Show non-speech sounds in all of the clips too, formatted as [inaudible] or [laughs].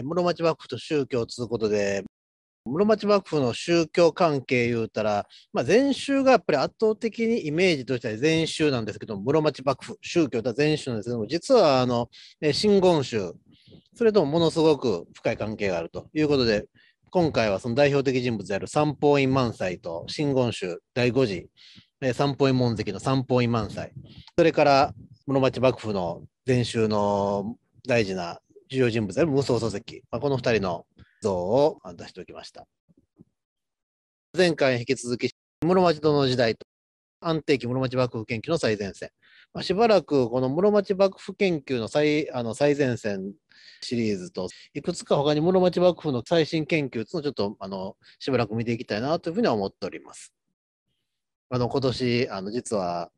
室町幕府と宗教つうことで、室町幕府の宗教関係言うたら、まあ、禅宗がやっぱり圧倒的にイメージとしては禅宗なんですけど室町幕府、宗教とは禅宗なんですけども、実はあの、真言宗、それともものすごく深い関係があるということで、今回はその代表的人物である三方院満載と真言宗第五次、三方院門跡の三方院満載、それから室町幕府の禅宗の大事な主要人物である無双漱石、まあ、この2人の像を出しておきました。前回引き続き、室町殿の時代と安定期室町幕府研究の最前線。まあ、しばらくこの室町幕府研究の最あの最前線シリーズと、いくつか他に室町幕府の最新研究というのをちょっとあのしばらく見ていきたいなというふうには思っております。あの今年あの実は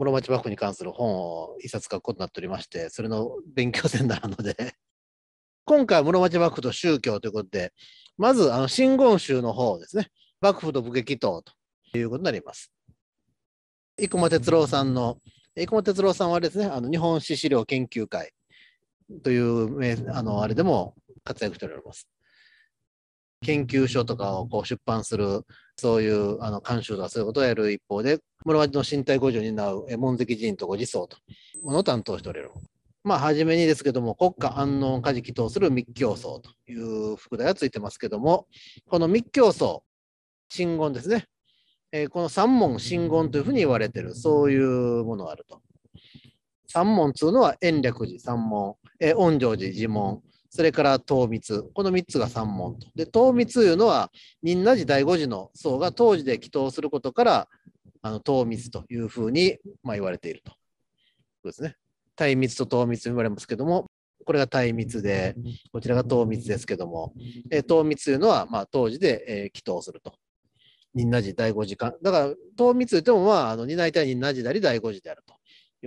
室町幕府に関する本を一冊書くことになっておりまして、それの勉強戦なので [laughs] 今回は室町幕府と宗教ということで、まず、あの、真言宗の方ですね。幕府と武家祈祷ということになります。生駒哲郎さんの、生駒哲郎さんはですね、あの日本史資料研究会という、あの、あれでも活躍しております。研究所とかをこう出版する、そういうあの監修とかそういうことをやる一方で、室町の身体工事に担う門跡寺院とご自僧と、ものを担当しておれる。まあ、初めにですけども、国家安納家事祈祷する密教僧という副題がついてますけども、この密教僧、真言ですね。えー、この三門真言というふうに言われている、そういうものがあると。三門というのは延暦寺三門、えー、恩城寺寺門、それから糖密、この3つが三門と。で、糖密というのは、仁和寺第五寺の僧が当時で祈祷することから、あの糖密というふうに、まあ、言われていると。そうですね。対密と糖密と言われますけども、これが体密で、こちらが糖密ですけども、え糖密というのは、まあ、当時で、えー、祈祷すると。仁和寺第五寺間。だから、糖密といっても、まあ、あの担い手は仁和寺であり、第五寺であると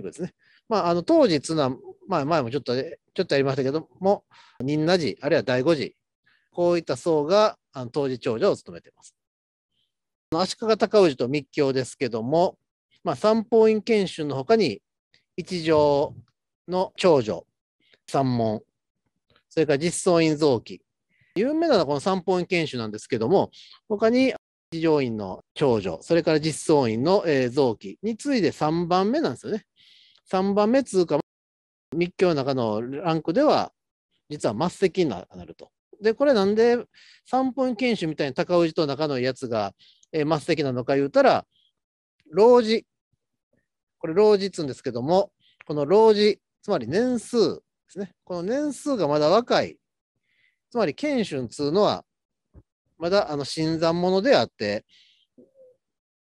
いうことですね。まあ、あの当つなまあ、前もちょっと、ちょっとやりましたけども、仁和寺、あるいは第五寺、こういった僧があの当時長者を務めています。足利尊氏と密教ですけども、まあ、三方院研修のほかに、一条の長女、三門、それから実相院臓器、有名なのはこの三法院研修なんですけども、ほかに一条院の長女、それから実相院の臓器に次いで3番目なんですよね。3番目通過密教の中のランクでは、実は末席になると。で、これなんで三分禁酒みたいに高氏と中のやつが、え末席なのか言うたら、老子。これ老子っつうんですけども、この老子、つまり年数ですね。この年数がまだ若い。つまり賢春っつうのは、まだあの新参者であって、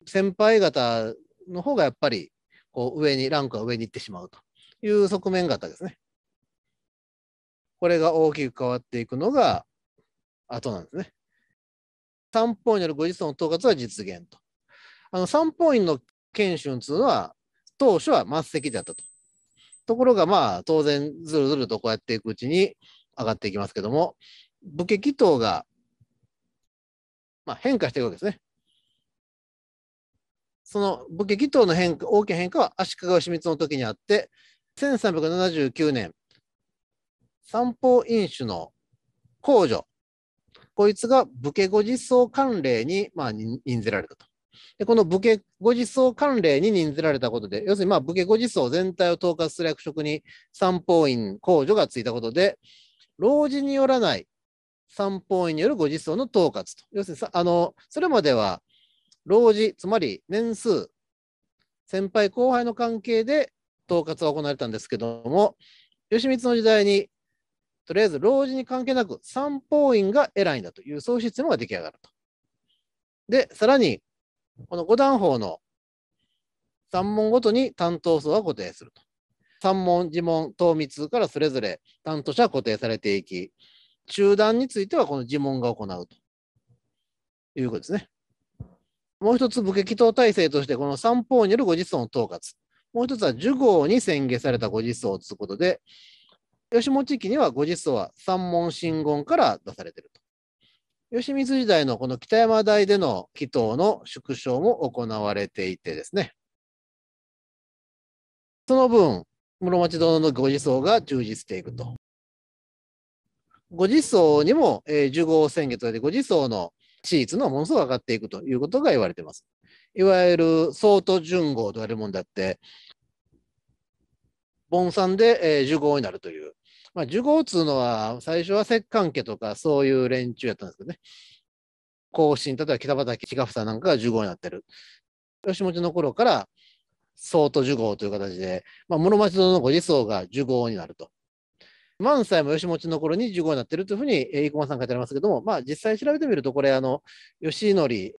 先輩方の方がやっぱりこう上に、ランクが上に行ってしまうと。いう側面があったですね。これが大きく変わっていくのが後なんですね。三方院よるご実の統括は実現と。あの三方院の研修というのは当初は末席であったと。ところがまあ当然ずるずるとこうやっていくうちに上がっていきますけども武家祈祷がまあ変化していくわけですね。その武家祈祷の変化大きな変化は足利義満の時にあって1379年、三方飲酒の控除。こいつが武家ご実相慣例に、まあ、任ぜられたと。で、この武家ご実相慣例に任ぜられたことで、要するにまあ武家ご実相全体を統括する役職に三方院控除がついたことで、老人によらない三方院によるご実相の統括と。要するにあの、それまでは、老人、つまり年数、先輩後輩の関係で統括が行われたんですけども、義満の時代に、とりあえず老人に関係なく三法院が偉いんだというそういうシステムが出来上がると。で、さらに、この五段法の三門ごとに担当層が固定すると。三門、自門、党密からそれぞれ担当者が固定されていき、中段についてはこの自文が行うということですね。もう一つ、武家祈祷体制として、この三方によるご実尊統括。もう一つは呪号に宣言された五実相ということで、吉本地域には五実相は三門真言から出されていると。吉光時代のこの北山台での祈祷の縮小も行われていてですね。その分、室町殿のご時相が充実していくと。ご時相にも、えー、受号宣言とて、ご自走の地位というのはものすごく上がっていくということが言われています。いわゆる相当順号と言われるもんだって、盆算で、えー、受号になるという。まあ、受号っつうのは、最初は摂関家とかそういう連中やったんですけどね。後進、例えば北畠賀房なんかが受号になってる。吉本の頃から、相当受号という形で、まあ、室町殿のご自僧が受号になると。万歳も吉本の頃に1号になってるというふうに、生駒さん書いてありますけども、まあ実際調べてみると、これ、あの、吉典、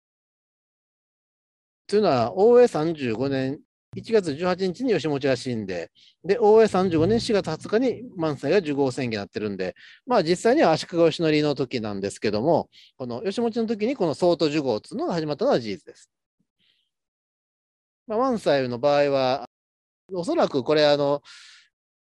というのは、大江3 5年1月18日に吉本が死んで、で、大江3 5年4月20日に満載が受0号宣言になってるんで、まあ実際には足利義則の時なんですけども、この吉本の時にこの相当受0号っいうのが始まったのは事実です。まあ、満載の場合は、おそらくこれ、あの、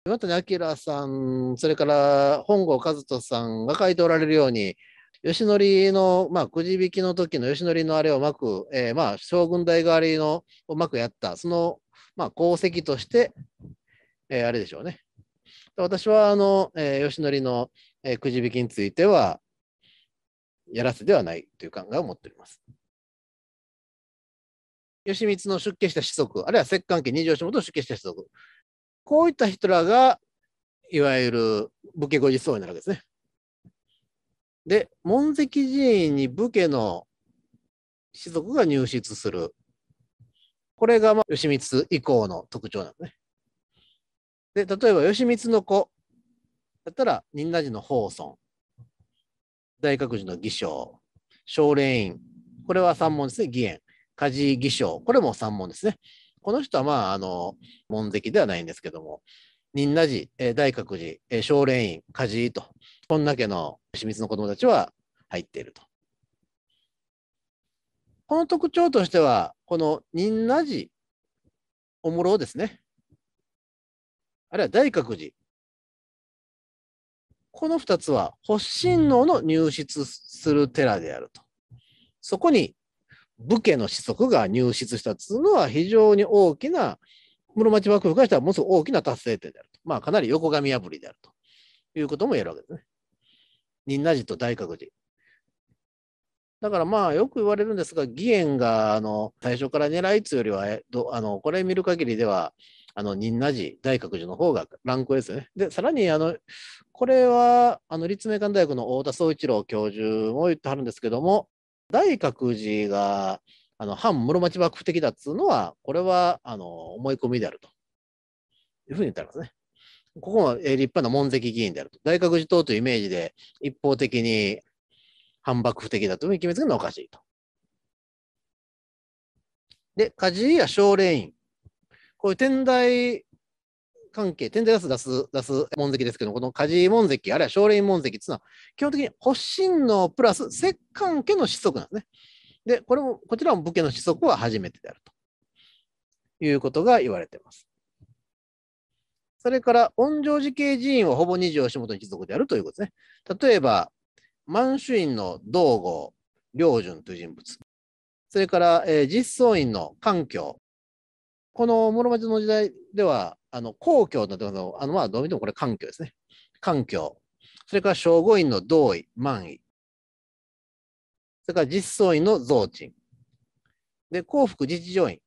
岩谷明さん、それから本郷和人さんが書いておられるように、吉則の、まあ、くじ引きの時の吉則のあれをうまく、えー、まあ、将軍代替わりのうまくやった、その、まあ、功績として、えー、あれでしょうね。私は、あの、えー、吉則の、えー、くじ引きについては、やらせではないという考えを持っております。吉光の出家した子息、あるいは摂関家二条下元出家した子息、こういった人らが、いわゆる武家ご実相になるわけですね。で、門跡寺院に武家の士族が入室する。これが、まあ、義満以降の特徴なのね。で、例えば、義満の子だったら、仁和寺の法尊、大覚寺の義将、少霊院、これは三門ですね、義縁、家事義将、これも三門ですね。この人は、まあ、あの、門跡ではないんですけども、仁和寺、大覚寺、少霊院、家事と、こんな家の清水の子供たちは入っていると。この特徴としては、この仁和寺おもろですね。あるいは大覚寺。この2つは、発信能の入室する寺であると。そこに武家の子息が入室したというのは非常に大きな、室町幕府からしたらものすごく大きな達成点であると。まあ、かなり横髪破りであるということも言えるわけですね。仁和寺と大覚寺。だからまあよく言われるんですが、義援があの最初から狙いつよりは、あのこれ見る限りでは、あの仁和寺、大覚寺の方がランクですね。で、さらにあの、これはあの立命館大学の太田総一郎教授も言ってはるんですけども、大覚寺があの反室町幕府的だっつうのは、これはあの思い込みであるというふうに言ってありますね。ここも立派な門跡議員であると。大学寺党というイメージで一方的に反幕府的だと決めつけるのはおかしいと。で、梶や奨励院。こういう天台関係、天台出す出す出す門跡ですけど、この梶門跡、あるいは奨励院門跡っていうのは、基本的に発神のプラス摂関家の子息なんですね。で、これも、こちらも武家の子息は初めてであるということが言われています。それから、恩城寺系寺院はほぼ二条下本一族であるということですね。例えば、満州院の道後、良順という人物。それから、えー、実相院の環境。この室町の時代では、あの、皇居などの、あの、まあ、どう見てもこれ環境ですね。環境。それから、正午院の道位、満位。それから、実相院の増鎮。で、幸福自治上院。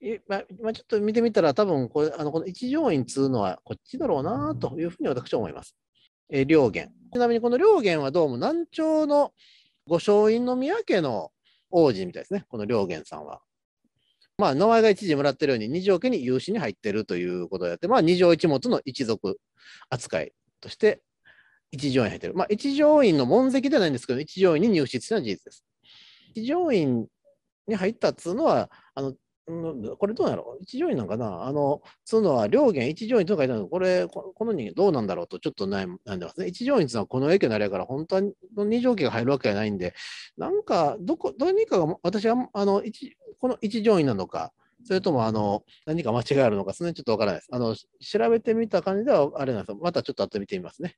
えまあ、ちょっと見てみたら、多分これあのこの一乗院っつうのはこっちだろうなというふうに私は思います。え両元。ちなみにこの両元はどうも南朝の御松院の宮家の王子みたいですね、この両元さんは。まあ、名前が一時もらってるように、二条家に有志に入ってるということであって、まあ、二条一物の一族扱いとして一条院入ってる。まあ、一条院の門跡ではないんですけど、一条院に入室したのは事実です。一条院に入ったっつうのは、あのこれどうやろう一条院なんかなあの、そうのは、両元一条院とかいてるの、これ、この人どうなんだろうとちょっと悩んでますね。一条院っていうのはこの影響になれやから、本当は二条家が入るわけがないんで、なんか、どこ、どうにかが、私は、あの、一この一条院なのか、それとも、あの、何か間違いあるのか、それ辺ちょっとわからないです。あの、調べてみた感じでは、あれなんですまたちょっと後で見てみますね。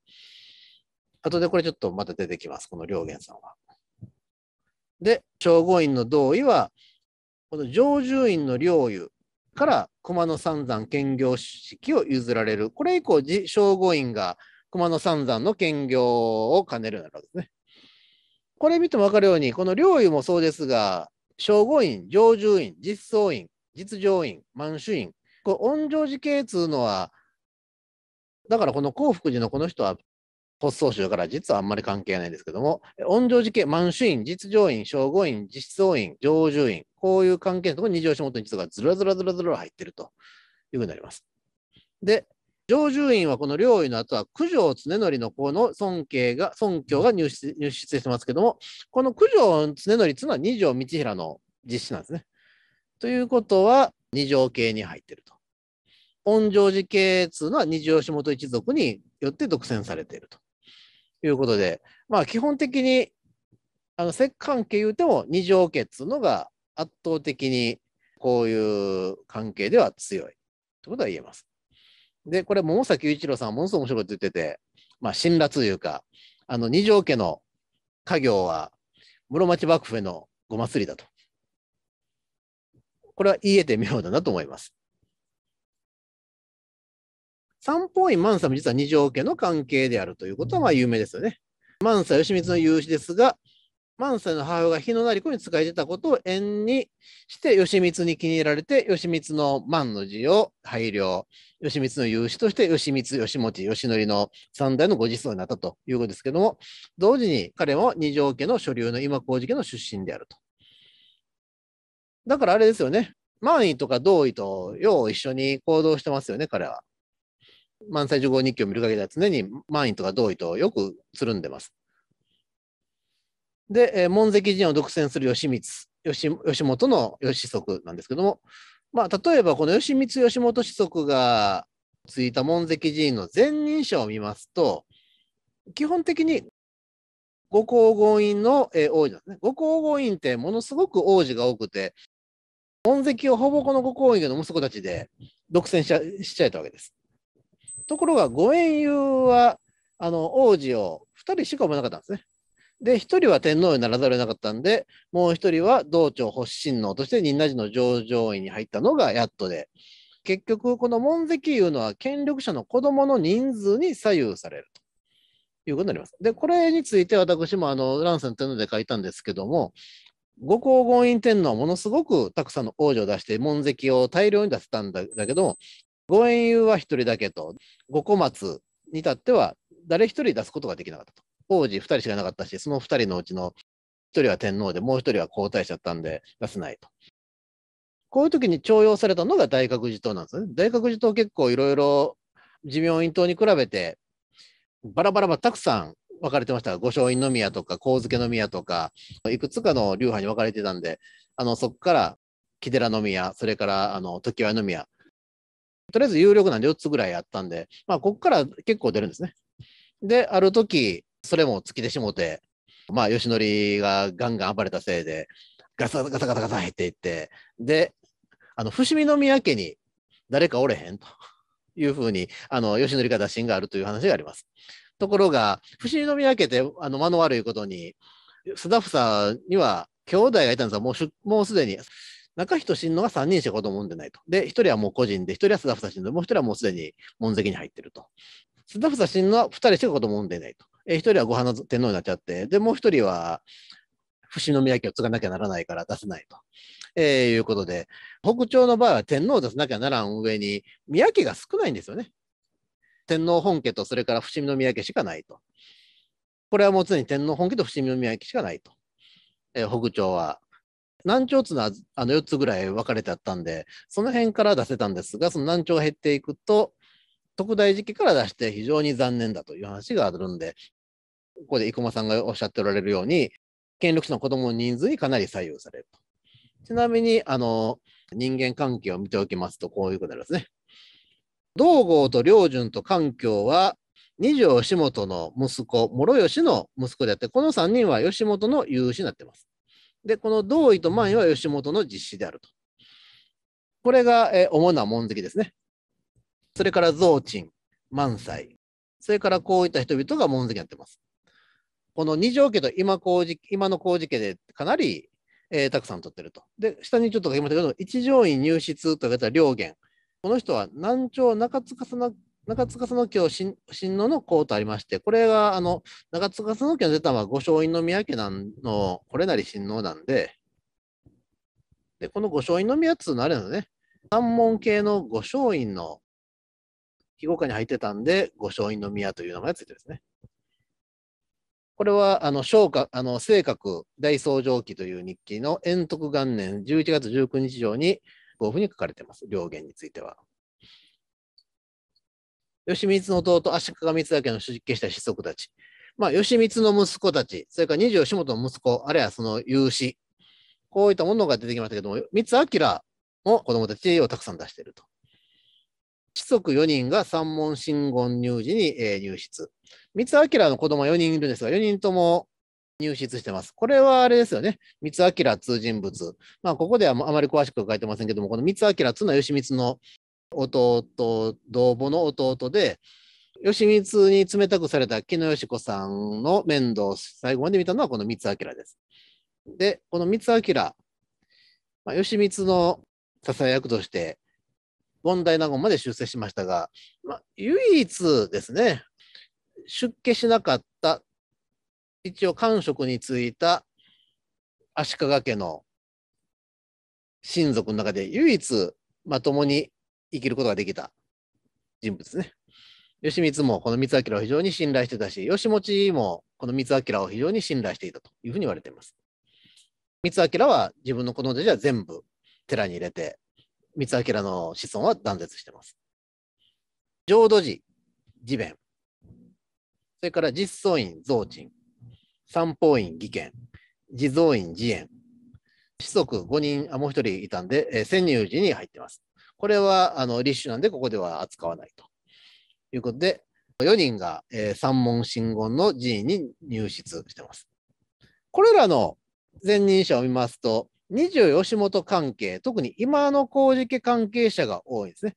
後でこれちょっとまた出てきます、この両元さんは。で、長護院の同意は、この常住院の領有から熊野三山兼業式を譲られる。これ以降、正午院が熊野三山の兼業を兼ねるようになるわけですね。これ見ても分かるように、この領有もそうですが、正午院、常住院、実相院、実情院、満州院、これ、御成寺系通のは、だからこの興福寺のこの人は発送集から実はあんまり関係ないんですけども、音上寺系、満州院、実情院、正午院、実相院、常住院、こういう関係のところに二条下本実がずらずらずらずら入ってるというふうになります。で、常住院はこの領位の後は九条常則の子の尊敬が、尊敬が入出入出してますけども、この九条常則というのは二条道平の実施なんですね。ということは、二条系に入ってると。恩城寺系っいうのは二条下本一族によって独占されていると。いうことで、まあ基本的に、あの、摂関係言うても二条系っつうのが圧倒的にこういう関係では強いということは言えます。で、これ、桃崎雄一郎さんはものすごく面白いこと言ってて、まあ、辛辣というか、あの、二条家の家業は、室町幕府へのご祭りだと。これは言えて妙だなと思います。三方院万佐も実は二条家の関係であるということは有名ですよね。万佐義満の友子ですが、万歳の母親が日の成子に仕えてたことを縁にして、義満に気に入られて、義満の万の字を拝領、義満の有志として、義満、義持、義則の三代のご実相になったということですけども、同時に彼も二条家の所流の今工事家の出身であると。だからあれですよね、万位とか同位とよう一緒に行動してますよね、彼は。満載15日記を見る限りは常に満員とか同意とよくつるんでます。で、えー、門跡陣を独占する義満、義義元の義足なんですけども、まあ、例えばこの義満義元子足がついた門跡陣の前任者を見ますと、基本的にご皇后院の、えー、王子ですね。ご皇后院ってものすごく王子が多くて、門跡をほぼこのご皇院の息子たちで独占しちゃえたわけです。ところが、ご縁友は、あの、王子を2人しか産めなかったんですね。で、1人は天皇にならざるを得なかったんで、もう1人は道長発信王として仁和寺の上場院に入ったのがやっとで、結局、この門跡いうのは権力者の子供の人数に左右されると。いうことになります。で、これについて私もあの、ランセンとで書いたんですけども、五皇后院天皇はものすごくたくさんの王女を出して、門跡を大量に出せたんだけど、ご園友は一人だけと、五小松に至っては誰一人出すことができなかったと。王子二人しかなかったし、その二人のうちの一人は天皇で、もう一人は皇太子だったんで出せないと。こういう時に徴用されたのが大覚寺党なんですね。大覚寺党結構いろいろ寿命院党に比べてバラバラばたくさん分かれてました。が、御松院宮とか、神漬宮とか、いくつかの流派に分かれてたんで、あのそこから木寺宮、それからあの常盤宮、とりあえず有力なんで4つぐらいやったんで、まあ、ここから結構出るんですね。で、ある時、それも尽きてしもて、まあ、吉典がガンガン暴れたせいで、ガサガサガサガサ入っていって、で、あの、伏見宮家に誰かおれへんというふうに、あの、吉典が打診があるという話があります。ところが、伏見宮家って、あの、間の悪いことに、スダフサには兄弟がいたんですが、もうすでに中人真のが3人しか子供産んでないと。で、1人はもう個人で、1人は須田房サ真もう1人はもうすでに門跡に入ってると。須田房サ真は2人しか子供産んでないと。え1人はご飯の天皇になっちゃって、で、もう1人は伏見宮家を継がなきゃならないから出せないと。えー、いうことで、北朝の場合は天皇を出さなきゃならん上に、宮家が少ないんですよね。天皇本家と、それから伏見宮家しかないと。これはもう常に天皇本家と伏見宮家しかないと。えー、北朝は。ていうのあの4つぐらい分かれてあったんで、その辺から出せたんですが、その聴が減っていくと、特大時期から出して非常に残念だという話があるんで、ここで生駒さんがおっしゃっておられるように、権力者の子供の人数にかなり左右されると。ちなみに、あの、人間関係を見ておきますと、こういうことですね。道郷と良順と環境は、二条吉本の息子、諸吉の息子であって、この3人は吉本の有志になってます。で、この同意と満意は吉本の実施であると。これが、えー、主な門跡ですね。それから増賃、満載。それからこういった人々が門跡になってます。この二条家と今工事今の工事家でかなり、えー、たくさん取ってると。で、下にちょっと書きましたけど、一条院入室と書いた両源。この人は南朝中塚中塚その京新新野の公とありまして、これがあの中塚そのの出たのは御松院宮家なんのこれなり親王なんで、でこの御松院宮っつうのあれなのね、三門系の御松院の記号下に入ってたんで、御松院宮という名前がついてるんですね。これは、あの、昇格、あの、正格大創上記という日記の延徳元年11月19日上に、合譜に書かれてます、両元については。吉光の弟、足利光明の出家した子息たち。まあ、吉光の息子たち、それから二条吉本の息子、あるいはその有志、こういったものが出てきましたけども、三つ明も子供たちをたくさん出していると。子息4人が三門真言入寺に、入室。三つ明の子供は4人いるんですが、4人とも入室してます。これはあれですよね。三つ明通人物。まあ、ここではあまり詳しく書いてませんけども、この三つ明というのは吉光の弟、同母の弟で、義満に冷たくされた木野義子さんの面倒を最後まで見たのはこの光明です。で、この光明、まあ、義満の支え役として、権大納言まで出世しましたが、まあ、唯一ですね、出家しなかった、一応官職に就いた足利家の親族の中で唯一まともに生きることができた人物ね。吉光もこの光明を非常に信頼してたし、吉持もこの光明を非常に信頼していたというふうに言われています。光明は自分の子供たちは全部寺に入れて、光明の子孫は断絶してます。浄土寺、寺弁、それから実相院、増鎮、三方院、義賢、地蔵院、慈円、子息5人、あ、もう1人いたんで、えー、仙入寺に入ってます。これはあの立種なんで、ここでは扱わないということで、4人が、えー、三門信言の寺院に入室してます。これらの前任者を見ますと、二条吉本関係、特に今の工事家関係者が多いんですね。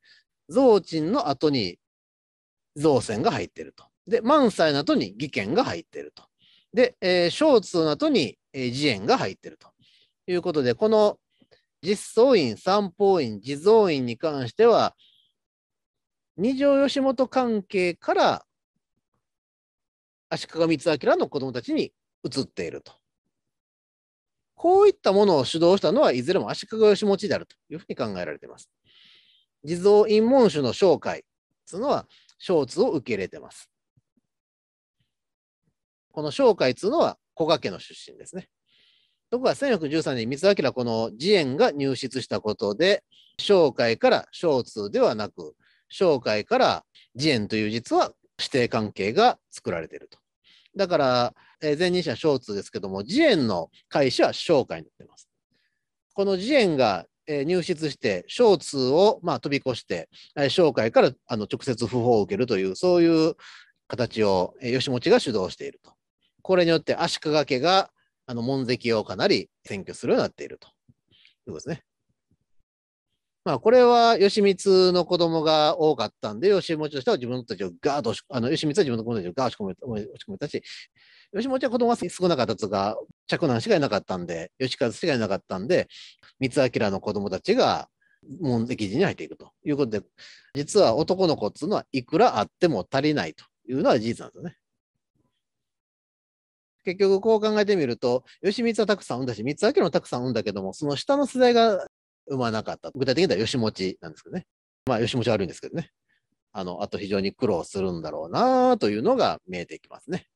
増賃の後に造船が入ってると。で、満載の後に義権が入ってると。で、えー、小通の後に、えー、が入ってるということで、この実相院、三方院、地蔵院に関しては、二条吉本関係から足利光明の子供たちに移っていると。こういったものを主導したのは、いずれも足利義持であるというふうに考えられています。地蔵院門主の紹介というのは、小ツを受け入れています。この紹介というのは、古賀家の出身ですね。ところが1413年に三明この慈円が入室したことで、商会から商通ではなく、商会から慈円という実は指定関係が作られていると。だから、えー、前任者商通ですけども、慈円の会社は商会になっています。この慈円が、えー、入室して、商通を、まあ、飛び越して、えー、商会からあの直接訃報を受けるという、そういう形を、えー、吉持が主導していると。これによって足利家があの、門跡をかなり占拠するようになっているということですね。まあ、これは義満の子供が多かったんで、義持としては自分たちをガードし、あの、義満は自分の子供たちをガードし込め押し込めたし、義持は子供は少なかったとか、嫡男しかいなかったんで、義和しかいなかったんで、光明の子供たちが門跡寺に入っていくということで、実は男の子っていうのはいくらあっても足りないというのは事実なんですよね。結局こう考えてみると、吉光はたくさん産んだし、三つ明もたくさん産んだけども、その下の世代が産まなかった。具体的には吉持ちなんですけどね。まあ、吉持ち悪いんですけどね。あの、あと非常に苦労するんだろうなというのが見えてきますね。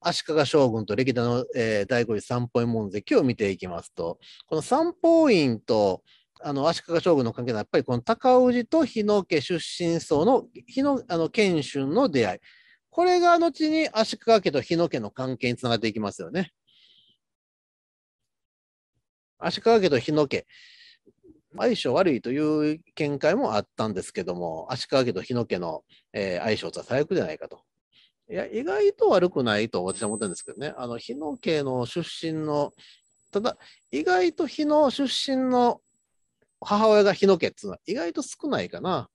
足利将軍と歴代の、えー、第五次三方院門跡を見ていきますと、この三方院とあの足利将軍の関係はやっぱりこの高氏と日野家出身層の日野あの謙春の出会い。これが後に足利家と日野家の関係につながっていきますよね。足利家と日野家、相性悪いという見解もあったんですけども、足利家と日野家の、えー、相性とは最悪じゃないかと。いや、意外と悪くないと私は思ったんですけどね、あの日野家の出身の、ただ、意外と日野出身の母親が日野家っていうのは意外と少ないかな。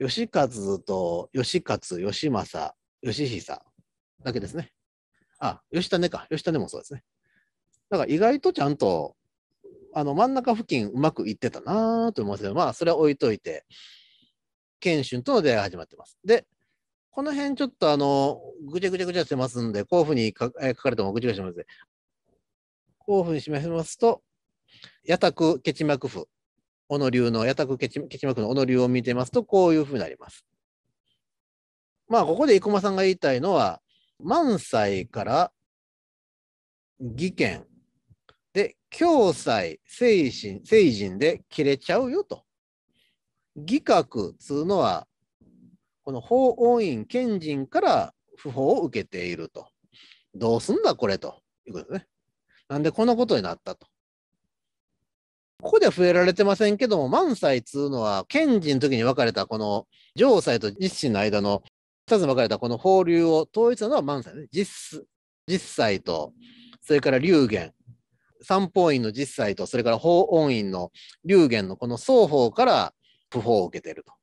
義勝と義勝、義政、義久だけですね。あ、義種か。義種もそうですね。だから意外とちゃんと、あの、真ん中付近うまくいってたなぁと思いますけど、まあ、それは置いといて、謙春との出会いが始まってます。で、この辺ちょっとあの、ぐちゃぐちゃぐちゃしてますんで、こういうふうに書かれてもぐちゃぐちゃしますね。こういうふうに示しますと、夜卓血脈譜小野流の、八田区ケマ区の小野流を見てますと、こういうふうになります。まあ、ここで生駒さんが言いたいのは、満載から義賢で、共済、聖人、精神で切れちゃうよと。義覚つうのは、この法王院賢人から不法を受けていると。どうすんだこれということね。なんでこんなことになったと。ここでは触れられてませんけども、満載っつうのは、賢治の時に分かれたこの、上斎と実子の間の2つに分かれたこの法流を統一したのは満歳ね。実、実と、それから流言。三方院の実祭と、それから法恩院の流言のこの双方から不法を受けていると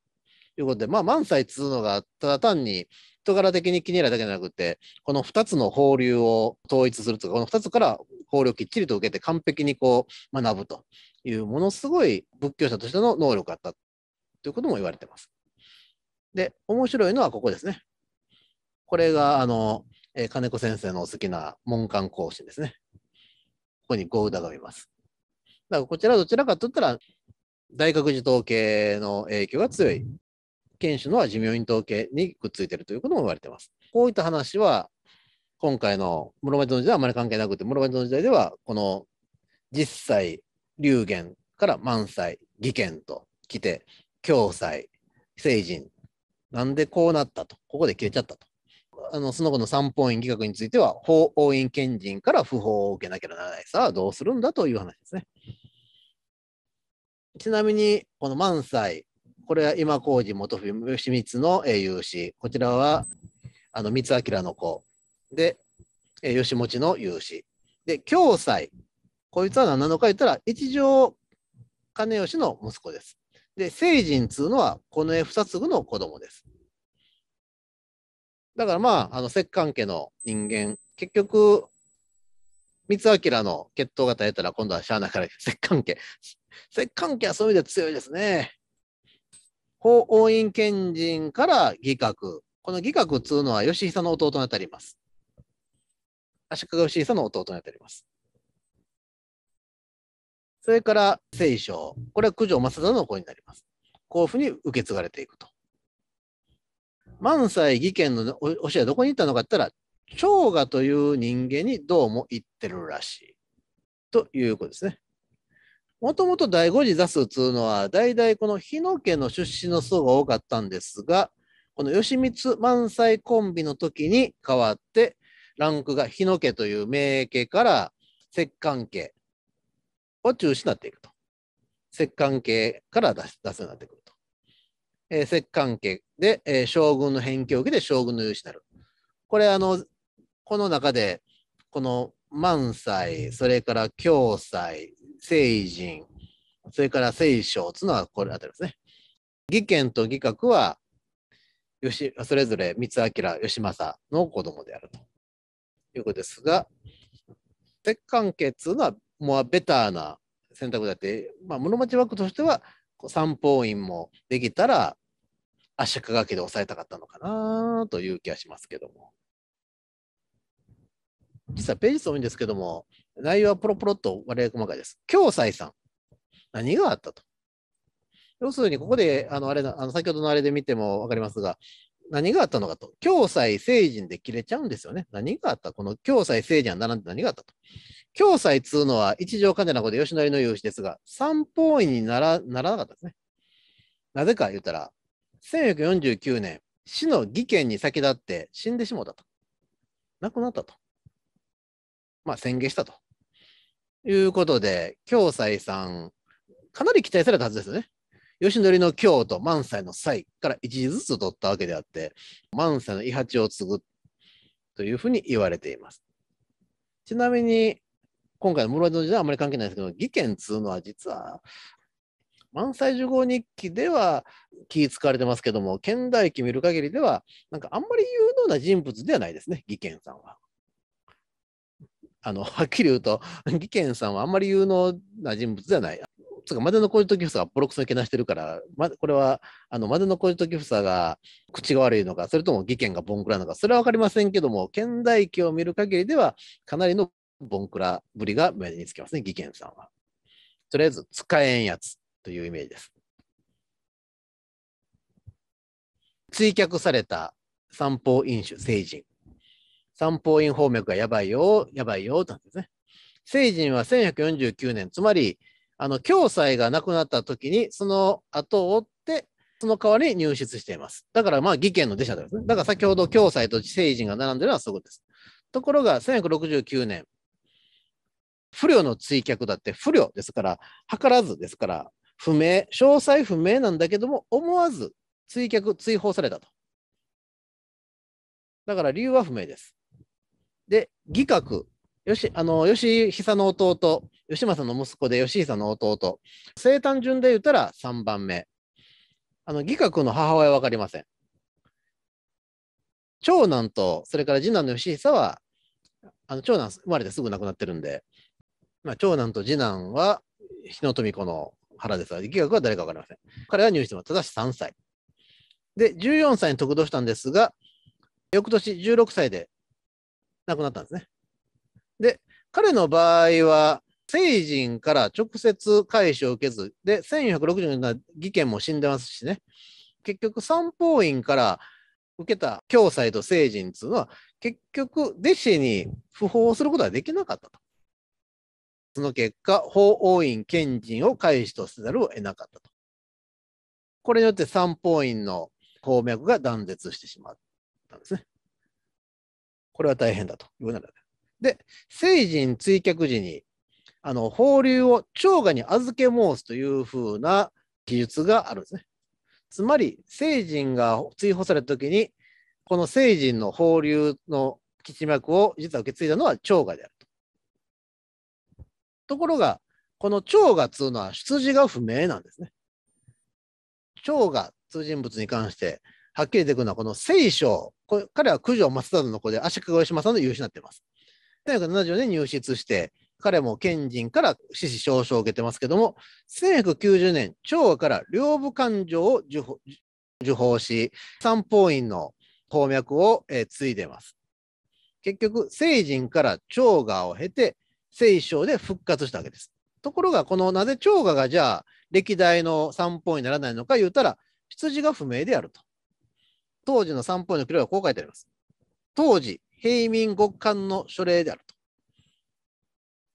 いうことで、まあ、満載っつうのが、ただ単に人柄的に気に入らだけじゃなくて、この二つの法流を統一するとか、この二つから法慮をきっちりと受けて完璧にこう学ぶというものすごい仏教者としての能力があったということも言われてます。で、面白いのはここですね。これが、あの、え金子先生のお好きな門官講師ですね。ここにゴウがいます。だからこちらどちらかといったら、大学寺統計の影響が強い。賢種のは寿命院統計にくっついてるということも言われてます。こういった話は今回の室町の時代はあまり関係なくて、室町の時代では、この実際、流言から満載、義賢と来て、共済、聖人。なんでこうなったと。ここで消えちゃったと。あの、その後の三本院企画については、法王院賢人から不法を受けなければならない。さあ、どうするんだという話ですね。ちなみに、この満載、これは今小路元義満の雄史。こちらは、あの、三明の子。で、えー、吉持ちの勇姿、で、京斎。こいつは何なのか言ったら、一条兼吉の息子です。で、聖人っつうのは、この絵二粒の子供です。だからまあ、あの、摂関家の人間、結局、光明の血統型やったら、今度はしゃあなから摂関家。摂関家はそういう意味で強いですね。法王院賢人から義閣。この義閣っつうのは義久の弟にあたります。足利義久の弟にております。それから清書、これは九条正忠の子になります。こういうふうに受け継がれていくと。万歳義賢の教えはどこに行ったのかって言ったら、長賀という人間にどうも行ってるらしい。ということですね。もともと第五次座数というのは、代々この日野家の出身の層が多かったんですが、この吉光満載コンビの時に変わって、ランクが日野家という名家から摂関家を中心になっていくと。摂関家から出すようになってくると。えー、摂関家で、えー、将軍の返境けで将軍の有志になる。これあの、この中で、この満載、それから京済、聖人、それから聖書というのはこれあたりですね。義賢と義閣は、それぞれ三明義政の子供であると。いうことですが、鉄関係っていうのは、もうベターな選択だって、まあ、室町幕としては、三方院もできたら、足利家で抑えたかったのかなという気がしますけども。実はページ数多いんですけども、内容はポロポロっと割合細かいです。京斎さん、何があったと。要するに、ここで、あの、あれあの先ほどのあれで見ても分かりますが、何があったのかと。共済成人で切れちゃうんですよね。何があったこの共済成人は並んで何があったと。共済つうのは一条患者のことで吉成の融資ですが、三方位にならならなかったですね。なぜか言ったら、1449年、死の義権に先立って死んでしもうたと。亡くなったと。まあ宣言したと。いうことで、共済さん、かなり期待されたはずですよね。吉典の京都、萬斎の斎から一字ずつ取ったわけであって、萬斎の伊八を継ぐというふうに言われています。ちなみに、今回の室戸代はあまり関係ないですけど、義賢通うのは実は、満載受講日記では気使われてますけども、現代記見る限りでは、なんかあんまり有能な人物ではないですね、義賢さんは。あの、はっきり言うと、義賢さんはあんまり有能な人物ではない。つか、マデノコジトギフサがボロクソにけなしてるから、ま、これは、あの、まデのコジトギフサが口が悪いのか、それとも技研がボンクラなのか、それはわかりませんけども、現代記を見る限りでは、かなりのボンクラぶりが目につきますね、技研さんは。とりあえず、使えんやつというイメージです。追却された三方飲酒、成人。三方飲方脈がやばいよ、やばいよ、なんですね。成人は1149年、つまりあの、共済がなくなった時に、その後を追って、その代わりに入室しています。だから、まあ、義権の出社ですね。だから、先ほど共済と聖人が並んでるのはそこです。ところが、1969年、不慮の追却だって、不慮ですから、図らずですから、不明、詳細不明なんだけども、思わず追却、追放されたと。だから理由は不明です。で、議格よし、あの、吉久の弟、吉政の息子で吉久の弟、生誕順で言ったら3番目。あの、義角の母親分かりません。長男と、それから次男の吉久は、あの長男生まれてすぐ亡くなってるんで、まあ、長男と次男は日野富子の原ですが、義学は誰か分かりません。彼は入室してもただし3歳。で、14歳に得度したんですが、翌年16歳で亡くなったんですね。で、彼の場合は、聖人から直接返しを受けず、で、1460年の義賢も死んでますしね、結局、三法院から受けた教祭と聖人っていうのは、結局、弟子に不法をすることはできなかったと。その結果、法王院賢人を返しとせざるを得なかったと。これによって三法院の鉱脈が断絶してしまったんですね。これは大変だというならで、聖人追却時に、あの、放流を長賀に預け申すというふうな記述があるんですね。つまり、聖人が追放された時に、この聖人の放流の基地脈を実は受け継いだのは長賀であると。ところが、この長賀というのは出自が不明なんですね。腸が通人物に関して、はっきり出てくるのはこの聖書、これ彼は九条松田の子で足利義政の有志になっています。1970年入室して、彼も賢人から死死証書を受けてますけども、1990年、昭和から両部勘定を受報し、三方院の鉱脈を、継いでます。結局、聖人から長河を経て、聖書で復活したわけです。ところが、このなぜ長河がじゃあ、歴代の三院にならないのか言うたら、羊が不明であると。当時の三院の記録はこう書いてあります。当時、平民極寒の書類であると。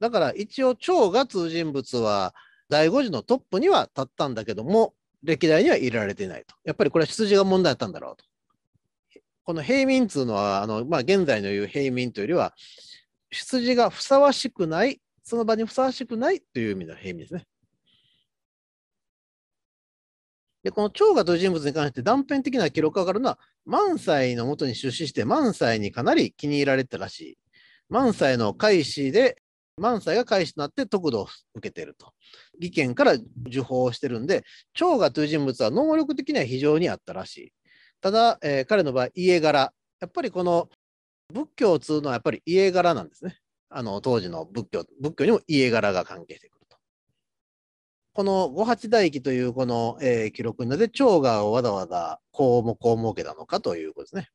だから一応長が通人物は第5次のトップには立ったんだけども、歴代には入れられていないと。やっぱりこれは出自が問題だったんだろうと。この平民っていうのは、あのまあ、現在の言う平民というよりは、出自がふさわしくない、その場にふさわしくないという意味の平民ですね。で、この蝶がという人物に関して断片的な記録があがるのは、萬斎のもとに出資して、萬斎にかなり気に入られてたらしい。萬斎の開始で、萬斎が開始となって得度を受けていると。技研から受報をしてるんで、蝶がという人物は能力的には非常にあったらしい。ただ、えー、彼の場合、家柄。やっぱりこの仏教を通のはやっぱり家柄なんですね。あの当時の仏教、仏教にも家柄が関係してくる。この五八大記というこの、えー、記録なぜ長がわざわざこうもこう設けたのかということですね。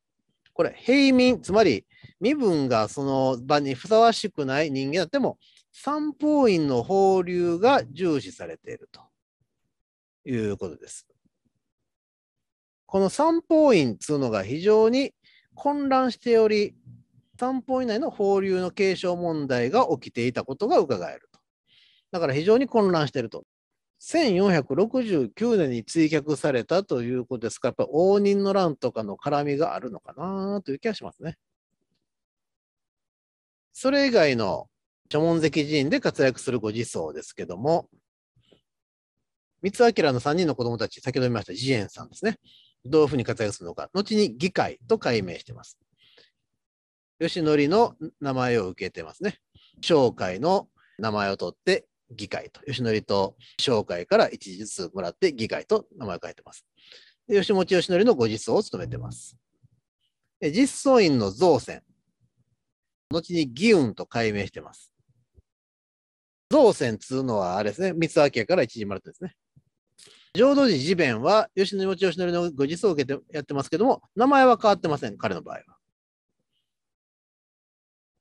これ、平民、つまり身分がその場にふさわしくない人間だっても、三法院の放流が重視されているということです。この三法院というのが非常に混乱しており、三法院内の放流の継承問題が起きていたことが伺えると。だから非常に混乱していると。1469年に追却されたということですから、やっぱ応仁の乱とかの絡みがあるのかなという気がしますね。それ以外の諸門跡寺院で活躍するご自相ですけども、三明の3人の子供たち、先ほど見ました慈円さんですね。どういうふうに活躍するのか、後に議会と改名してます。吉典の名前を受けてますね。商会の名前を取って議会と、吉典と商会から一時ずつもらって議会と名前を変えてます。で吉本吉則のご実相を務めてます。実相院の造船、後に義運と改名してます。造船つうのはあれですね、三沢家から一時もらってですね。浄土寺寺弁は吉野持義則のご実相を受けてやってますけども、名前は変わってません、彼の場合は。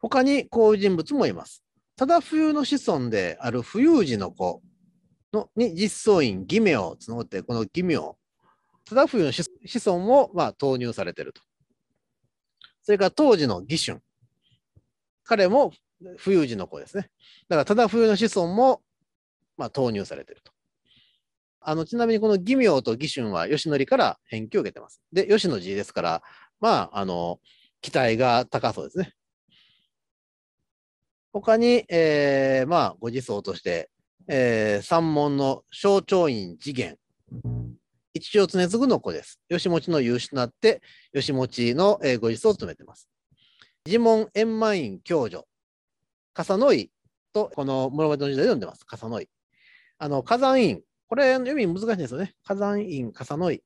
他にこういう人物もいます。ただ冬の子孫である富有児の子のに実相院義名を募って、この義名、ただ冬の子孫もまあ投入されてると。それから当時の義春。彼も富有児の子ですね。だからただ冬の子孫もまあ投入されてると。あのちなみにこの義名と義春は吉典から返球を受けてます。で、吉野寺ですから、まあ、あの、期待が高そうですね。他に、えー、まあ、ご自走として、えー、三門の象徴院次元、一応常次の子です。吉持の有志となって、吉持の、えー、ご自走を務めています。自門円満院教女、笠野井と、この室町の時代で読んでます、笠野井。あの、火山院、これ、読み難しいですよね。火山院、笠野井。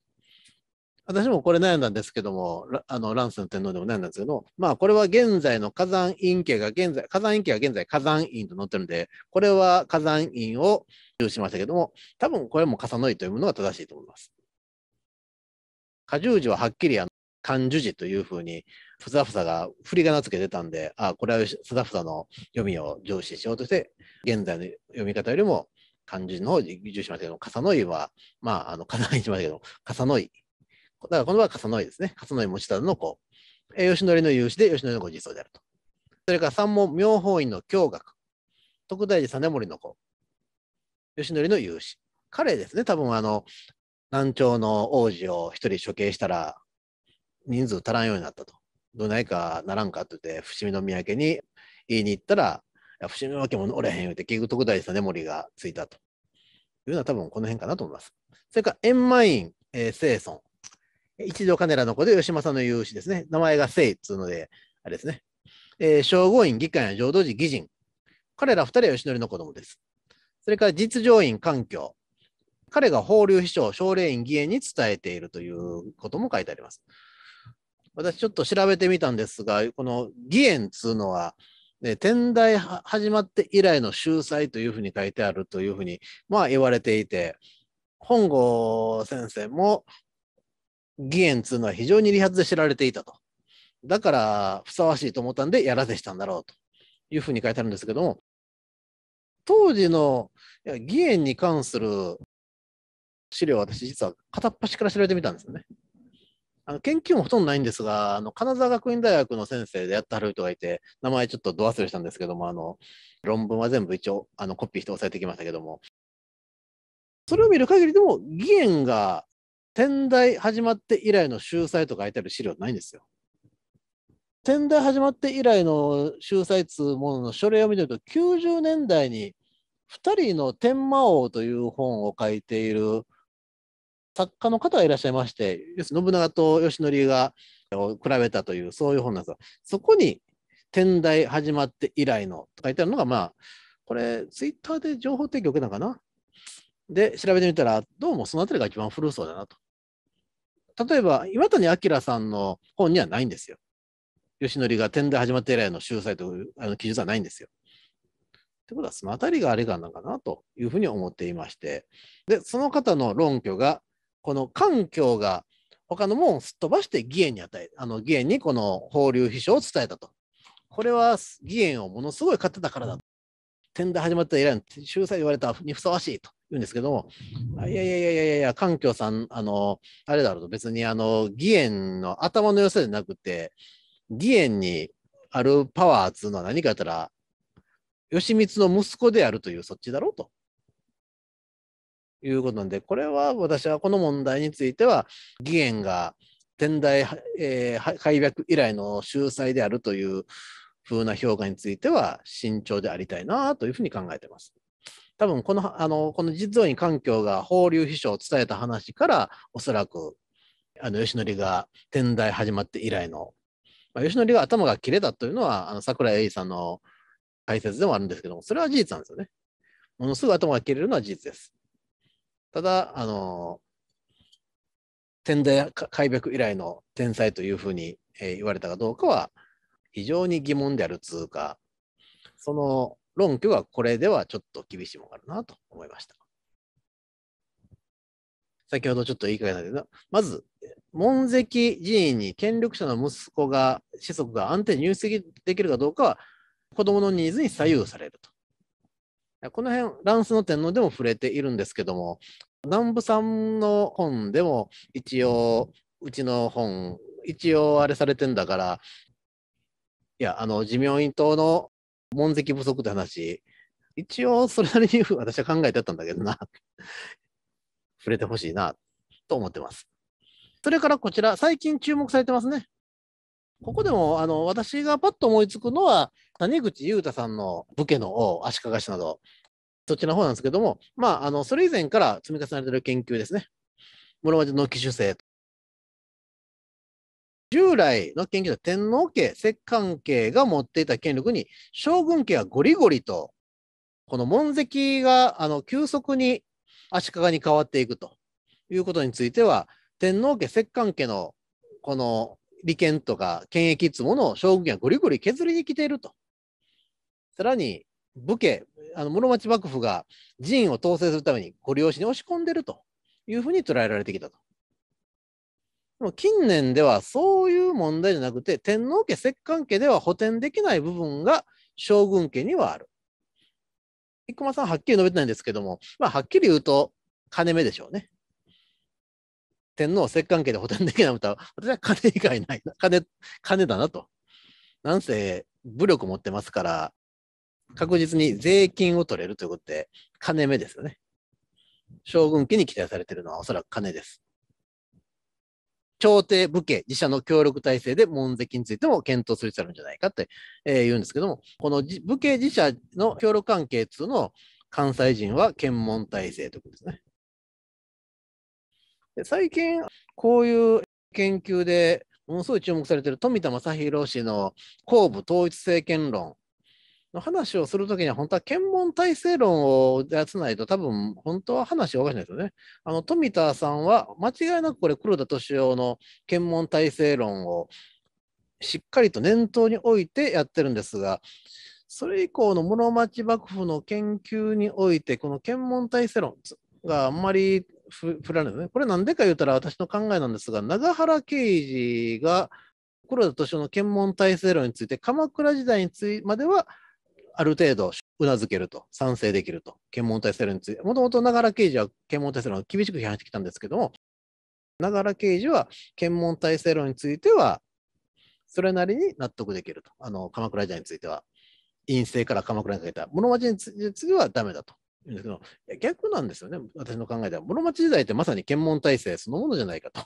私もこれ悩んだんですけども、あのランスの天皇でも悩んだんですけど、まあこれは現在の火山院家が現在、火山院家が現在火山院と載ってるんで、これは火山院を重視しましたけども、多分これも笠の井というものが正しいと思います。果樹字ははっきりあの漢樹字というふうに、ふさふさが振り仮名付けてたんで、あこれはふさふさの読みを重視しようとして、現在の読み方よりも漢字の方を重視しましたけど、笠の井は、まあ、あの、笠の井しましたけど、笠の井だからこの場合は笠野井ですね。笠野井持田の子。えしのりの有志で吉しのご実相であると。それから三門妙法院の教学。徳大寺実盛の子。吉しの有志。彼ですね、多分あの、南朝の王子を一人処刑したら、人数足らんようになったと。どないかならんかって言って、伏見宮家に言いに行ったら、伏見宮家もおれへん言うて、結局徳大寺実盛がついたと。いうのは多分この辺かなと思います。それから、円満院、えー、清尊。一条金ラの子で吉政の有志ですね。名前が聖っつうので、あれですね。えー、正院、議官や浄土寺、義人。彼ら二人は吉則の子供です。それから実情院、環境。彼が法隆秘書、奨励院、義援に伝えているということも書いてあります。私ちょっと調べてみたんですが、この義援っつうのは、ね、天台始まって以来の秀才というふうに書いてあるというふうに、まあ言われていて、本郷先生も義援というのは非常に利発で知られていたと。だからふさわしいと思ったんでやらせしたんだろうというふうに書いてあるんですけども、当時の義援に関する資料私実は片っ端から調べてみたんですよね。あの研究もほとんどないんですが、あの金沢学院大学の先生でやってはる人がいて、名前ちょっとど忘れしたんですけども、あの論文は全部一応あのコピーして押さえてきましたけども、それを見る限りでも、義援が天台始まって以来の秀才と書いてある資料ないんですよ。仙台始まって以来の秀才つうものの書類を見てると、90年代に2人の天魔王という本を書いている作家の方がいらっしゃいまして、信長と義則が比べたという、そういう本なんですが、そこに天台始まって以来のと書いてあるのが、まあ、これ、ツイッターで情報提供受けたのかなで、調べてみたら、どうもそのあたりが一番古そうだなと。例えば、岩谷明さんの本にはないんですよ。吉典が点で始まって以来の秀才というあの記述はないんですよ。ってことは、その辺りがあれがなのかなというふうに思っていまして、で、その方の論拠が、この環境が他のもんをすっ飛ばして義援に与え、あの義援にこの法流秘書を伝えたと。これは義援をものすごい買ってたからだ。点で始まった以来の秀才言われたにふさわしいと言うんですけども、いやいやいやいやいや、環境さん、あの、あれだろうと、別にあの、義援の頭の良さじゃなくて、義援にあるパワーっつうのは何かやったら、義満の息子であるというそっちだろうと。いうことなんで、これは私はこの問題については、義援が天台、えー、開闢以来の秀才であるというふうな評価については慎重でありたいなというふうに考えてます。多分この、あの、この実像院環境が法流秘書を伝えた話から、おそらく、あの、吉則が天台始まって以来の、まあ、吉則が頭が切れたというのは、あの、桜井英さんの解説でもあるんですけども、それは事実なんですよね。ものすぐ頭が切れるのは事実です。ただ、あの、天台開闢以来の天才というふうに、えー、言われたかどうかは、非常に疑問であるつうか、その論拠がこれではちょっと厳しいものがあるなと思いました。先ほどちょっと言いかけたけど、まず、門跡寺院に権力者の息子が、子息が安定入籍できるかどうかは、子供のニーズに左右されると。この辺、ランスの天皇でも触れているんですけども、南部さんの本でも一応、うちの本、一応あれされてんだから、いや、あの、自明院党の問責不足って話、一応それなりに私は考えてあったんだけどな、触れてほしいな、と思ってます。それからこちら、最近注目されてますね。ここでも、あの、私がパッと思いつくのは、谷口裕太さんの武家の王、足利氏など、そっちの方なんですけども、まあ、あの、それ以前から積み重ねてる研究ですね。室町の奇襲生従来の研究では天皇家、摂関家が持っていた権力に将軍家はゴリゴリと、この門跡があの急速に足利に変わっていくということについては、天皇家、摂関家のこの利権とか権益つものを将軍家はゴリゴリ削りに来ていると。さらに武家、あの室町幕府が陣を統制するためにご利用しに押し込んでいるというふうに捉えられてきたと。でも近年ではそういう問題じゃなくて、天皇家、摂関家では補填できない部分が将軍家にはある。生駒さんはっきり述べてないんですけども、まあ、はっきり言うと、金目でしょうね。天皇、摂関家で補填できないことは、私は金以外ない。金、金だなと。なんせ、武力持ってますから、確実に税金を取れるということで、金目ですよね。将軍家に期待されているのはおそらく金です。朝廷武家、自社の協力体制で門跡についても検討する必要あるんじゃないかって、えー、言うんですけども、この武家自社の協力関係っていうのを関西人は検問体制ということですね。で最近、こういう研究でものすごい注目されている富田正宏氏の後部統一政権論の話をするときには、本当は検問体制論をやつないと、多分本当は話おかしいですよね。あの富田さんは、間違いなくこれ、黒田敏夫の検問体制論をしっかりと念頭に置いてやってるんですが、それ以降の室町幕府の研究において、この検問体制論があんまり振られるね。これなんでか言うたら私の考えなんですが、長原刑事が黒田敏夫の検問体制論について、鎌倉時代についまではある程度、うなずけると、賛成できると、検問体制について、もともとながら刑事は検問体制論を厳しく批判してきたんですけども、ながら刑事は検問体制論については、それなりに納得できると、あの鎌倉時代については、陰性から鎌倉にかけた、室町についてはダメだと。言うんですけど逆なんですよね、私の考えでは。室町時代ってまさに検問体制そのものじゃないかと。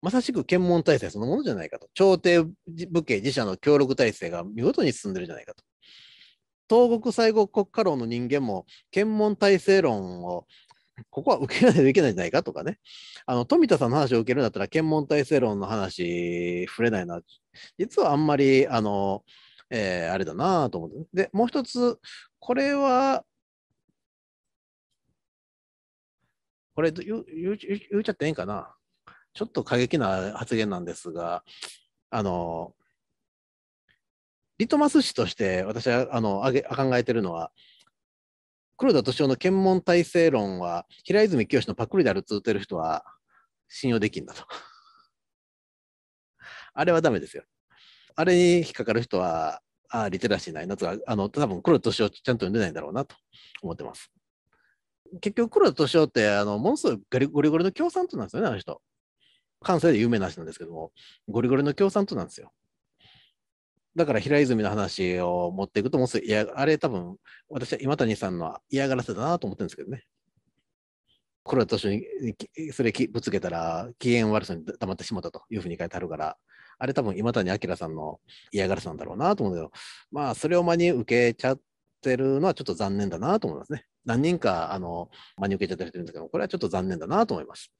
まさしく検問体制そのものじゃないかと。朝廷武家自社の協力体制が見事に進んでるじゃないかと。東国西国国家論の人間も検問体制論をここは受けないといけないんじゃないかとかね。あの、富田さんの話を受けるんだったら、検問体制論の話、触れないな。実はあんまり、あの、えー、あれだなと思って。で、もう一つ、これは、これ言う言う言うちゃっていいんかな。ちょっと過激な発言なんですが、あの、リトマス紙として私はあのあげ考えてるのは、黒田敏夫の検問体制論は、平泉清のパクリである通ってる人は信用できんだと。[laughs] あれはダメですよ。あれに引っかかる人は、ああ、リテラシーないなとか、あの、多分黒田敏夫ちゃんと読んでないんだろうなと思ってます。結局黒田敏夫って、あの、ものすごいゴリゴリの共産党なんですよね、あの人。関西で有名な人なんですけども、ゴリゴリの共産党なんですよ。だから平泉の話を持っていくと、もうすいやあれ多分、私は今谷さんの嫌がらせだなと思ってるんですけどね。これは年に、それぶつけたら、機嫌悪さに溜まってしまったというふうに書いてあるから、あれ多分今谷明さんの嫌がらせなんだろうなと思うけど、まあ、それを真に受けちゃってるのはちょっと残念だなと思いますね。何人か、あの、真に受けちゃってるんですけど、これはちょっと残念だなと思います。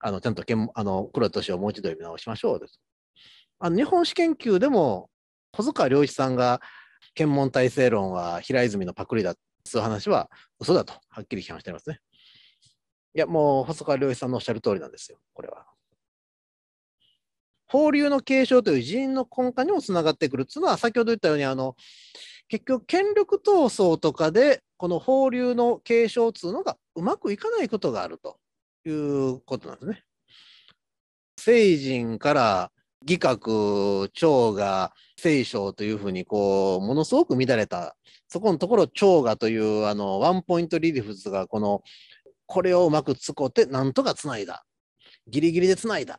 あの、ちゃんとけん、あの、黒田敏をもう一度読み直しましょうです。あの日本史研究でも細川良一さんが検問体制論は平泉のパクリだという話は嘘だとはっきり批判していますね。いや、もう細川良一さんのおっしゃる通りなんですよ、これは。法流の継承という人員の根幹にもつながってくるというのは、先ほど言ったように、あの結局、権力闘争とかで、この法流の継承というのがうまくいかないことがあるということなんですね。聖人から義覚、長が、聖書というふうに、こう、ものすごく乱れた。そこのところ、長がという、あの、ワンポイントリリーフスが、この、これをうまく使って、なんとかつないだ。ギリギリでつないだ。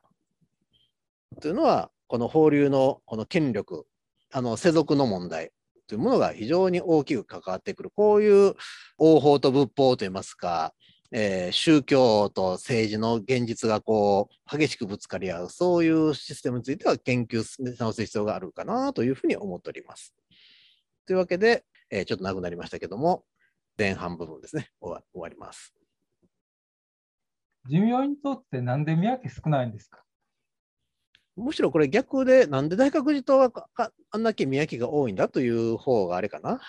というのは、この法流の、この権力、あの、世俗の問題。というものが非常に大きく関わってくる。こういう王法と仏法といいますか、えー、宗教と政治の現実がこう激しくぶつかり合う、そういうシステムについては研究し直す必要があるかなというふうに思っております。というわけで、えー、ちょっとなくなりましたけども、前半部分ですね、終わ終わります。寿命にとってなんで三宅少ないんですかむしろこれ逆で、なんで大学寺党はあんなけ宮家が多いんだという方があれかな。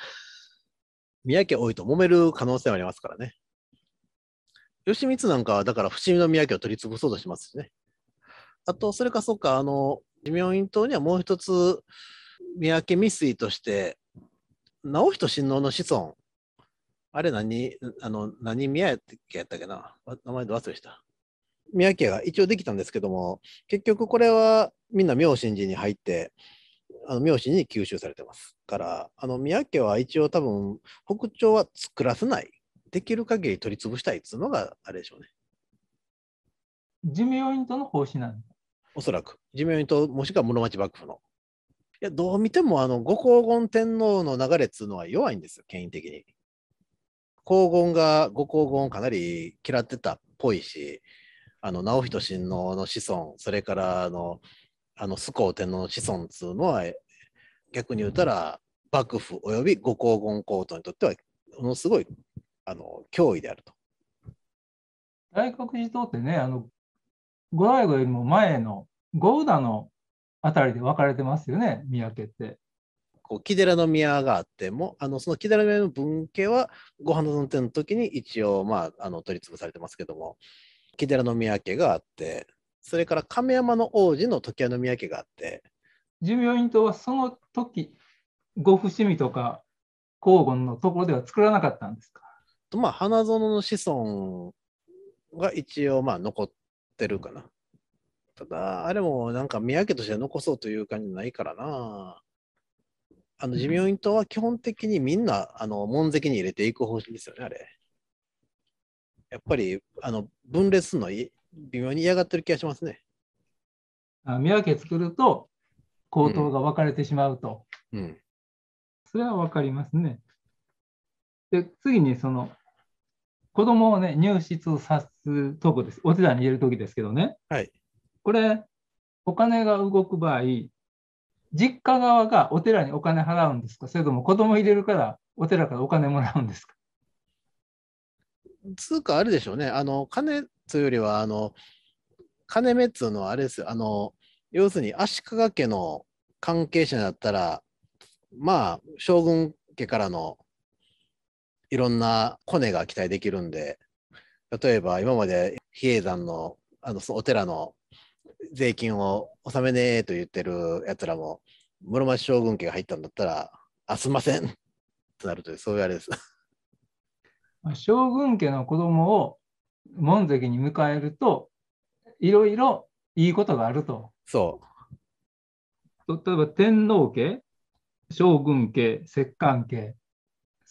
宮城多いと揉める可能性はありますからね。義満なんかは、だから伏見宮家を取り潰そうとしますしね。あと、それかそっか、あの、寿明院島にはもう一つ、三宅未遂として、直人親王の子孫、あれ何、あの、何宮家やったっけな、名前で忘れした。三家が一応できたんですけども、結局これはみんな明神寺に入って、あの明神に吸収されてますから、あの宮家は一応多分、北朝は作らせないできる限り取り潰したいっつうのがあれでしょうね。寿命院との方針なんおそらく。寿命院ともしくは室町幕府の。いや、どう見ても、あの、後黄金天皇の流れっつうのは弱いんですよ、権威的に。皇金が、後黄金をかなり嫌ってたっぽいし、あの、直人親王の子孫、それから、あの、あの、須天皇の子孫っつうのは、逆に言うたら、幕府及び後黄金皇統にとっては、ものすごいあの脅威であると。大国寺党ってね、あの五大悟よりも前の五浦のあたりで分かれてますよね、三宅って。こう木寺の宮があっても、あのその木寺の宮の分家は、ご飯の運転の時に一応、まあ、あの取り潰されてますけども、木寺の宮家があって、それから亀山の王子の時計の宮家があって。寿命院島はその時、ご伏見とか黄金のところでは作らなかったんですかと、まあ、花園の子孫が一応、まあ、残ってるかな。ただ、あれもなんか宮家として残そうという感じないからな。あの、寿命院党は基本的にみんな、あの、門跡に入れていく方針ですよね、あれ。やっぱり、あの、分裂するの微妙に嫌がってる気がしますね。あ宮家作ると、高等が分かれてしまうと。うん。うん、それは分かりますね。で、次にその、子供をね、入室さすとこです。お手に入れるときですけどね。はい。これ、お金が動く場合、実家側がお寺にお金払うんですかそれとも子供入れるからお寺からお金もらうんですか通貨あるでしょうね。あの、金というよりは、あの、金目っつうのはあれですよ。あの、要するに足利家の関係者だったら、まあ、将軍家からのいろんなコネが期待できるんで、例えば今まで比叡山のあのお寺の税金を納めねえと言ってるやつらも、室町将軍家が入ったんだったら、あ、すんませんとなるという、そういうあれです将軍家の子供を門跡に迎えると、いろいろいいことがあると。そう。例えば天皇家、将軍家、摂関家、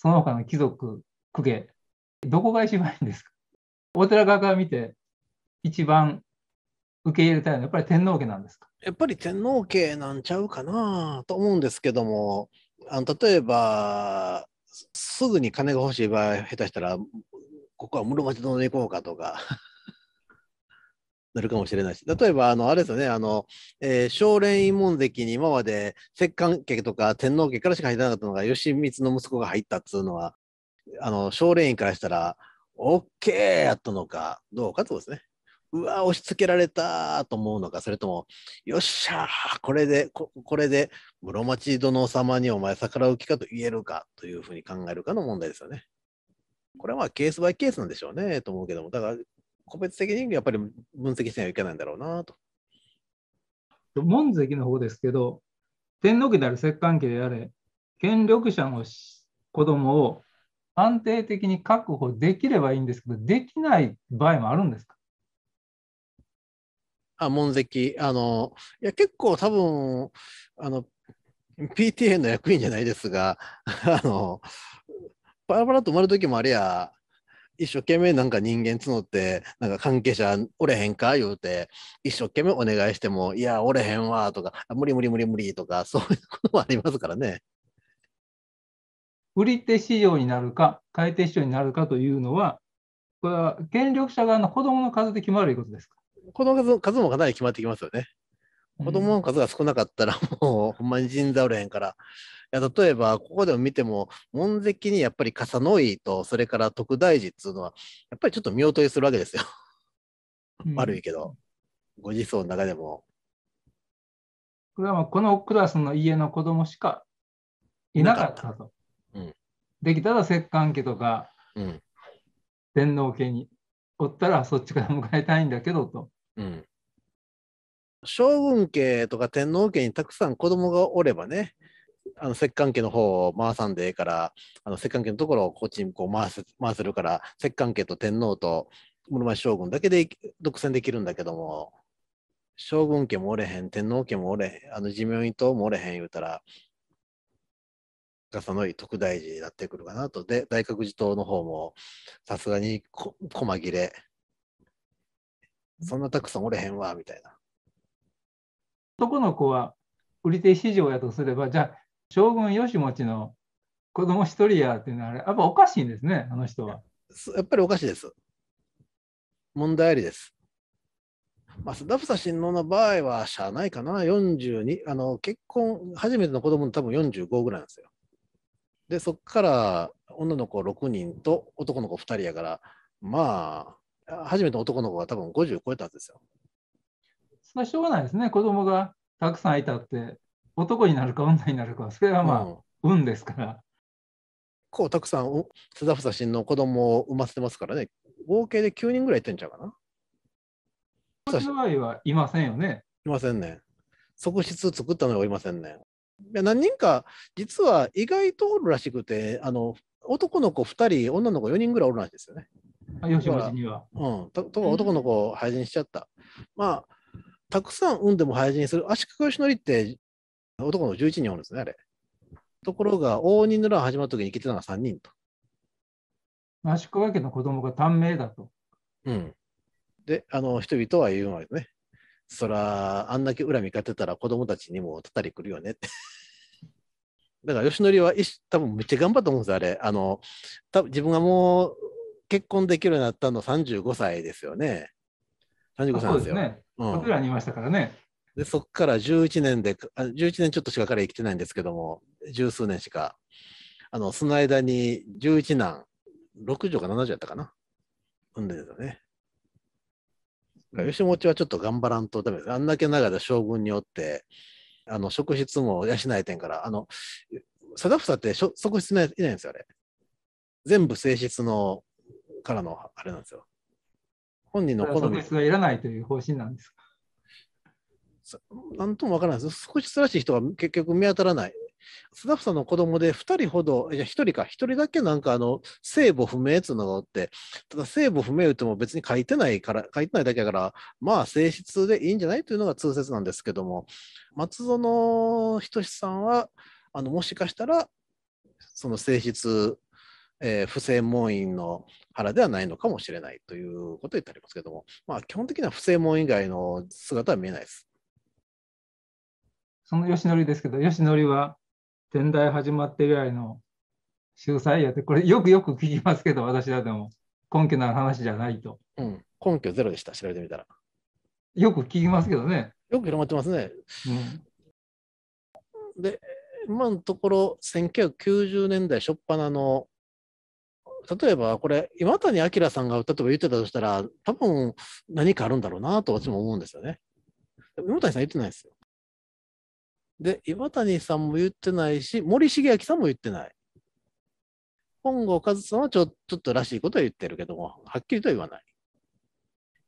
その他の貴族、公家、どこが一番いいんですかお寺側から見て、一番受け入れたいのはやっぱり天皇家なんですかやっぱり天皇家なんちゃうかなと思うんですけども、あの例えば、すぐに金が欲しい場合、下手したら、ここは室町殿で行こうかとか。なるかもしれないし、例えば、あの、あれですよね、あの、えー、少年院門跡に今まで摂関家とか天皇家からしか入らなかったのが、義満の息子が入ったっつうのは、あの、少年院からしたら、オッケーやったのか、どうかってことですね。うわ、押し付けられたと思うのか、それとも、よっしゃー、これで、ここれで、室町殿様にお前逆らう気かと言えるかというふうに考えるかの問題ですよね。これはケースバイケースなんでしょうね、と思うけども、だから個別的にやっぱり分析しないといけないんだろうなと。門跡の方ですけど、天皇家である摂関家であれ、権力者の子供を安定的に確保できればいいんですけど、できない場合もあるんですかあ、門跡、あの、いや、結構多分、あの、PTA の役員じゃないですが、あの、バラバラと生まれる時もありや、一生懸命なんか人間募って、なんか関係者おれへんか言うて、一生懸命お願いしても、いや、おれへんわとか、無理無理無理無理とか、そういうこともありますからね。売り手市場になるか、買い手市場になるかというのは、これは権力者側の子どもの数で決まるということですか子どもの数もかなり決まってきますよね。子どもの数が少なかったら、もう、ほんまに人材おれへんから、や例えばここでも見ても門跡にやっぱり笠野井とそれから徳大寺っつうのはやっぱりちょっと見劣りするわけですよ悪いけど、うん、ご自走の中でも。これはもうこのクラスの家の子供しかいなかったと。うん、できたら摂関家とか、うん、天皇家におったらそっちから迎えたいんだけどと。うん将軍家とか天皇家にたくさん子供がおればねあの摂関家の方を回さんでええからあの摂関家のところをこっちにこう回す回せるから摂関家と天皇と室町将軍だけで独占できるんだけども将軍家もおれへん天皇家もおれへんあの寿命院党もおれへん言うたら笠の井徳大寺になってくるかなとで大覚寺党の方もさすがにこ細切れそんなたくさんおれへんわみたいな。男の子は売り手市場やとすればじゃあ将軍義持の子供一人やっていうのは、やっぱおかしいんですね、あの人は。やっぱりおかしいです。問題ありです。まあ、菅田サ親王の場合は、しゃあないかな、42、あの結婚、初めての子供の多分45ぐらいなんですよ。で、そこから女の子6人と男の子2人やから、まあ、初めての男の子が多分50超えたんですよ。それはしょうがないですね、子供がたくさんいたって。男になるか女になるかそれはまあ、うん、運ですから構たくさん須田房新の子供を産ませてますからね合計で9人ぐらいいってんちゃうかなこの場合はいませんよねいませんね側室作ったのはいませんねいや何人か実は意外とおるらしくてあの男の子2人女の子4人ぐらいおるらしいですよね吉本にはうんとと男の子を廃人しちゃった、うん、まあたくさん産んでも廃人する足利義則って男の11人おるんですね、あれ。ところが、応仁の乱始まった時に生きてたのが3人と。益子家の子供が短命だと。うん。で、あの、人々は言うわけね。そら、あんだけ恨み勝ってたら子供たちにもたたりくるよねって。[laughs] だから、吉典は多分めっちゃ頑張ったと思うんですよ、あれ。あの、多分自分がもう結婚できるようになったの35歳ですよね。35歳ですよ。そうですね。僕、うん、らにいましたからね。で、そこから11年で、11年ちょっとしか彼生きてないんですけども、十数年しか。あの、その間に11男、6女か7女やったかな。産んでるよね。吉本はちょっと頑張らんとダメです。あんだけ長い将軍におって、あの、職質も養えてんから、あの、貞房って職質いないんですよ、あれ。全部性質の、からの、あれなんですよ。本人の好み。職質はいらないという方針なんですかなんともわからないです。少しらしい人が結局見当たらない。スタッフさんの子供で2人ほど、いや1人か、1人だけなんかあの、聖母不明っていうのがおって、ただ聖母不明っても別に書いてないから、書いてないだけだから、まあ性質でいいんじゃないというのが通説なんですけども、松園仁さんは、あの、もしかしたら、その性質、えー、不正門院の腹ではないのかもしれないということを言ってありますけども、まあ基本的には不正門以外の姿は見えないです。その義則ですけど、義則は天台始まって以来の秀才やって、これよくよく聞きますけど、私らでも根拠のある話じゃないと。うん、根拠ゼロでした、調べてみたら。よく聞きますけどね。よく広まってますね。うん、で、今のところ、1990年代初っ端の、例えばこれ、今谷明さんが例えば言ってたとしたら、多分何かあるんだろうなと私も思うんですよね。今谷さん言ってないですよ。で、岩谷さんも言ってないし、森重明さんも言ってない。本郷和さんはちょちょっとらしいことは言ってるけども、はっきりとは言わない。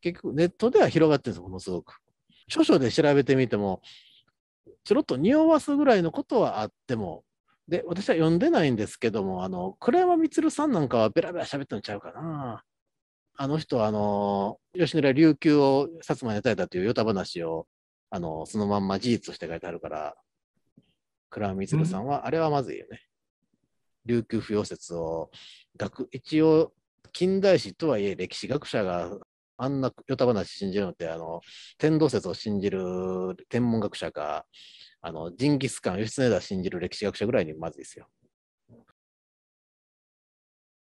結局、ネットでは広がってるんですものすごく。著書で調べてみても、ちょろっと匂わすぐらいのことはあっても、で、私は読んでないんですけども、あの、倉山光さんなんかはベラベラ喋ってんちゃうかな。あの人は、あの、吉野家琉球を薩摩に与えたという与田話をあの、そのまんま事実として書いてあるから、倉光光さんは、あれはまずいよね。琉球不要説を、学、一応、近代史とはいえ歴史学者があんなヨタ話信じるのって、あの、天動説を信じる天文学者か、あの、ジンギスカン、義経だ信じる歴史学者ぐらいにまずいですよ。